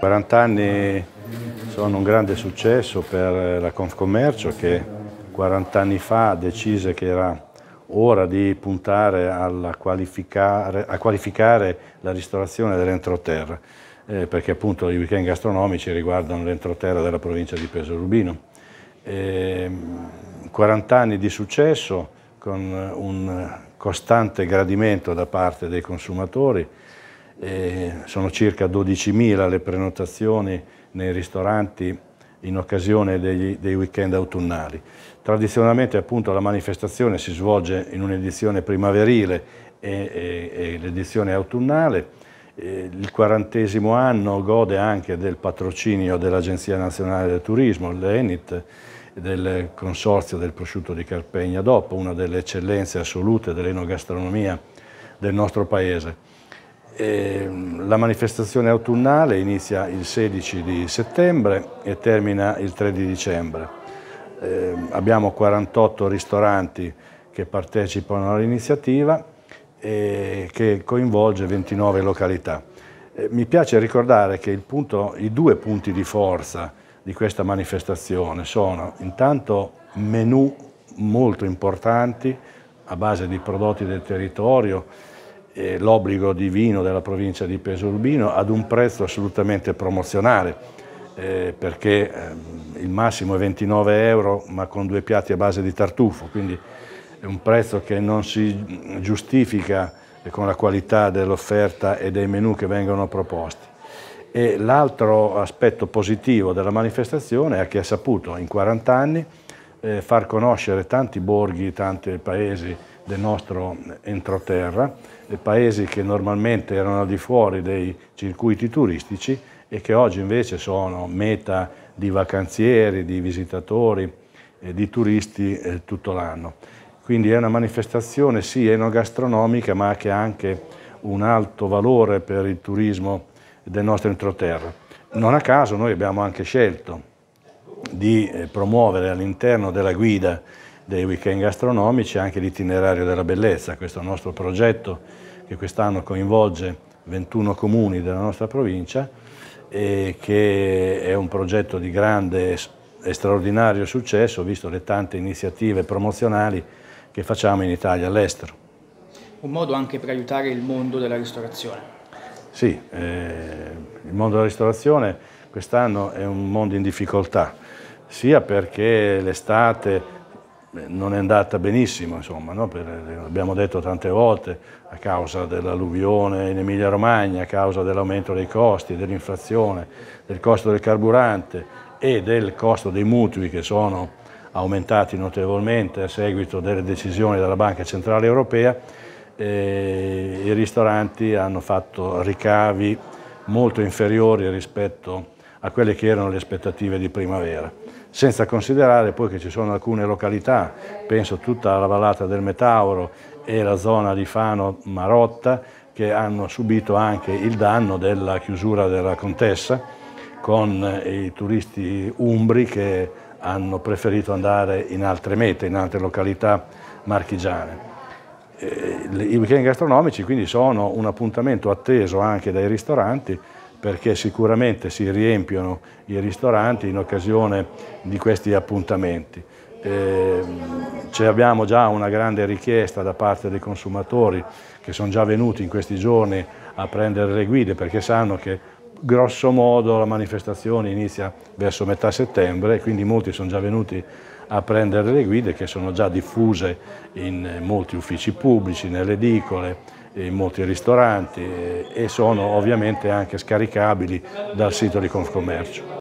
40 anni sono un grande successo per eh, la Confcommercio che 40 anni fa decise che era ora di puntare qualificare, a qualificare la ristorazione dell'entroterra, eh, perché appunto i weekend gastronomici riguardano l'entroterra della provincia di Peso Rubino. Eh, 40 anni di successo con un costante gradimento da parte dei consumatori, e sono circa 12.000 le prenotazioni nei ristoranti in occasione degli, dei weekend autunnali. Tradizionalmente appunto la manifestazione si svolge in un'edizione primaverile e, e, e l'edizione autunnale. Il quarantesimo anno gode anche del patrocinio dell'Agenzia Nazionale del Turismo, l'ENIT, del Consorzio del Prosciutto di Carpegna Dopo, una delle eccellenze assolute dell'enogastronomia del nostro paese. Ehm, la manifestazione autunnale inizia il 16 di settembre e termina il 3 di dicembre. Eh, abbiamo 48 ristoranti che partecipano all'iniziativa e che coinvolge 29 località. Eh, mi piace ricordare che punto, i due punti di forza di questa manifestazione sono intanto menù molto importanti a base di prodotti del territorio, l'obbligo di vino della provincia di Pesorbino ad un prezzo assolutamente promozionale, eh, perché eh, il massimo è 29 euro ma con due piatti a base di tartufo, quindi è un prezzo che non si giustifica con la qualità dell'offerta e dei menù che vengono proposti. l'altro aspetto positivo della manifestazione è che ha saputo in 40 anni eh, far conoscere tanti borghi, tanti paesi del nostro entroterra, eh, paesi che normalmente erano al di fuori dei circuiti turistici e che oggi invece sono meta di vacanzieri, di visitatori, eh, di turisti eh, tutto l'anno. Quindi è una manifestazione sì enogastronomica ma che ha anche un alto valore per il turismo del nostro entroterra. Non a caso noi abbiamo anche scelto di eh, promuovere all'interno della guida dei weekend gastronomici anche l'itinerario della bellezza, questo nostro progetto che quest'anno coinvolge 21 comuni della nostra provincia e che è un progetto di grande e straordinario successo visto le tante iniziative promozionali che facciamo in Italia e all'estero. Un modo anche per aiutare il mondo della ristorazione. Sì, eh, il mondo della ristorazione quest'anno è un mondo in difficoltà sia perché l'estate eh, non è andata benissimo, insomma, no? Eh, abbiamo detto tante volte, a causa dell'alluvione in Emilia Romagna, a causa dell'aumento dei costi, dell'inflazione, del costo del carburante e del costo dei mutui che sono aumentati notevolmente a seguito delle decisioni della Banca Centrale Europea, eh, i ristoranti hanno fatto ricavi molto inferiori rispetto a quelle che erano le aspettative di primavera senza considerare poi che ci sono alcune località, penso tutta la vallata del Metauro e la zona di Fano Marotta, che hanno subito anche il danno della chiusura della contessa con i turisti umbri che hanno preferito andare in altre mete, in altre località marchigiane. Eh, I weekend gastronomici quindi sono un appuntamento atteso anche dai ristoranti perché sicuramente si riempiono i ristoranti in occasione di questi appuntamenti. Eh, abbiamo già una grande richiesta da parte dei consumatori che sono già venuti in questi giorni a prendere le guide perché sanno che grosso modo la manifestazione inizia verso metà settembre e quindi molti sono già venuti a prendere le guide che sono già diffuse in molti uffici pubblici, nelle edicole, in molti ristoranti eh, e sono ovviamente anche scaricabili dal sito di Confcommercio.